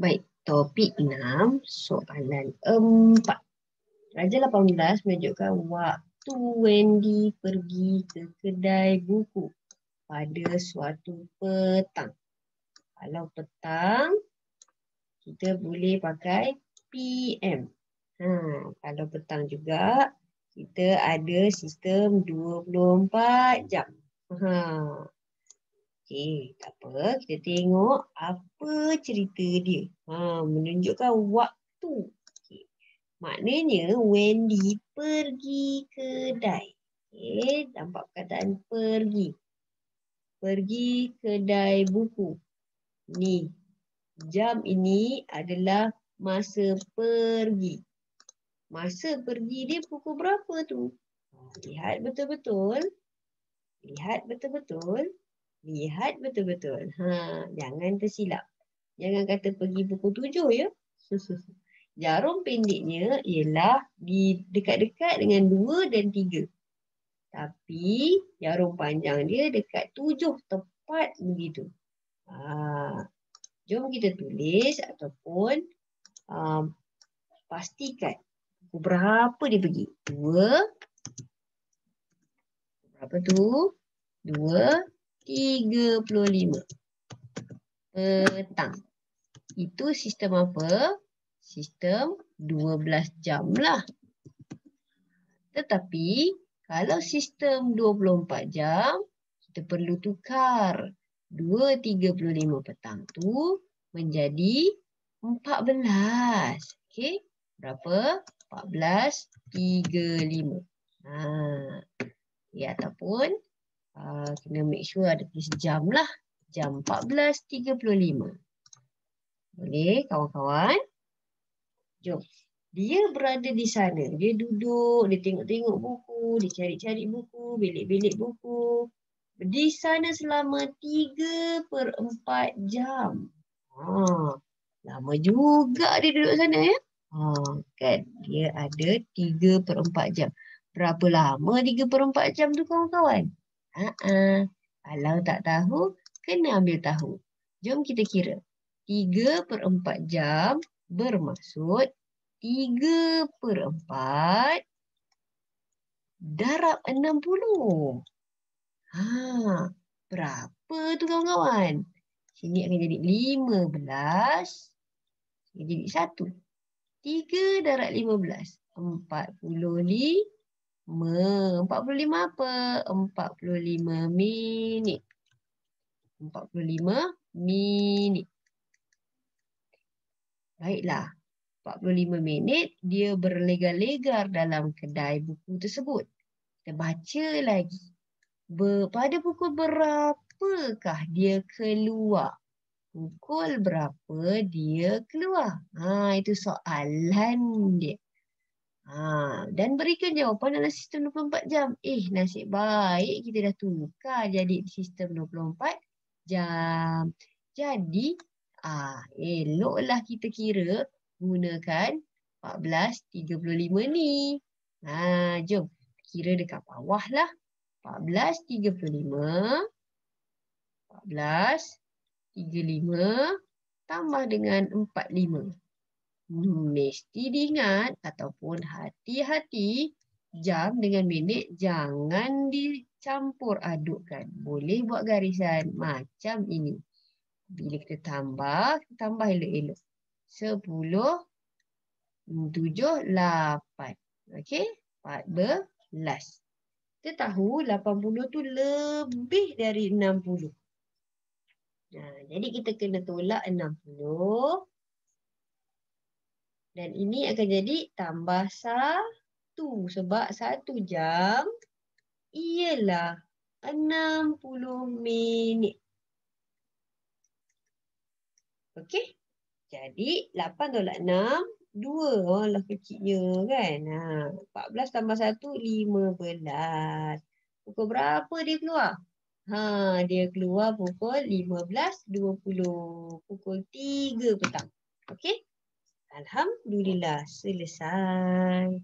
Baik, topik 6, soalan 4. Raja 18 menunjukkan waktu Wendy pergi ke kedai buku pada suatu petang. Kalau petang, kita boleh pakai PM. Ha, kalau petang juga, kita ada sistem 24 jam. Ha. Okey, tak apa. Kita tengok apa cerita dia. Ha, menunjukkan waktu. Okay. Maknanya Wendy pergi kedai. Okey, nampak keadaan pergi. Pergi kedai buku. Ni, jam ini adalah masa pergi. Masa pergi dia pukul berapa tu? Ha, lihat betul-betul. Lihat betul-betul lihat betul-betul. Ha, jangan tersilap. Jangan kata pergi pukul tujuh ya. Jarum pendeknya ialah di dekat-dekat dengan dua dan tiga. Tapi jarum panjang dia dekat tujuh tepat begitu. Ha, jom kita tulis ataupun um, pastikan berapa dia pergi. Dua. Berapa tu? Dua. 35 petang. Itu sistem apa? Sistem 12 jam lah. Tetapi kalau sistem 24 jam, kita perlu tukar 2.35 petang tu menjadi 14. Okey, berapa? 14.35. Ha. Ya ataupun 14.35. Ah, kena make sure ada tulis jam lah. Jam 14.35. Boleh kawan-kawan? Jom. Dia berada di sana. Dia duduk, dia tengok-tengok buku, dia cari-cari buku, bilik-bilik buku. Di sana selama 3 per 4 jam. Ha, lama juga dia duduk sana ya. Ha, kan? Dia ada 3 per 4 jam. Berapa lama 3 per 4 jam tu kawan-kawan? Uh-uh. Kalau tak tahu, kena ambil tahu. Jom kita kira. 3 per 4 jam bermaksud 3 per 4 darab 60. Ha, berapa tu kawan-kawan? Sini akan jadi 15. Jadi 1. 3 darab 15. 45. Me 45 apa? 45 minit. 45 minit. Baiklah. 45 minit dia berlegar-legar dalam kedai buku tersebut. Kita baca lagi. pada pukul berapakah dia keluar? Pukul berapa dia keluar? Ha, itu soalan dia. Ha, dan berikan jawapan dalam sistem 24 jam. Eh, nasib baik kita dah tukar jadi sistem 24 jam. Jadi, ah eloklah kita kira gunakan 14.35 ni. Ha, jom, kira dekat bawah lah. 14.35. 14.35. 35 tambah dengan 45 mesti diingat ataupun hati-hati jam dengan minit jangan dicampur adukkan. Boleh buat garisan macam ini. Bila kita tambah, kita tambah elok-elok. Sepuluh, tujuh, lapan. Okey, empat belas. Kita tahu 80 tu lebih dari 60. Nah, jadi kita kena tolak 60. Dan ini akan jadi tambah satu. Sebab satu jam ialah puluh minit. Okey. Jadi lapan tolak enam dua lah kecilnya kan. Ha, empat belas tambah satu lima belas. Pukul berapa dia keluar? Ha, dia keluar pukul lima belas dua puluh Pukul tiga petang. Okey. Alhamdulillah, selesai.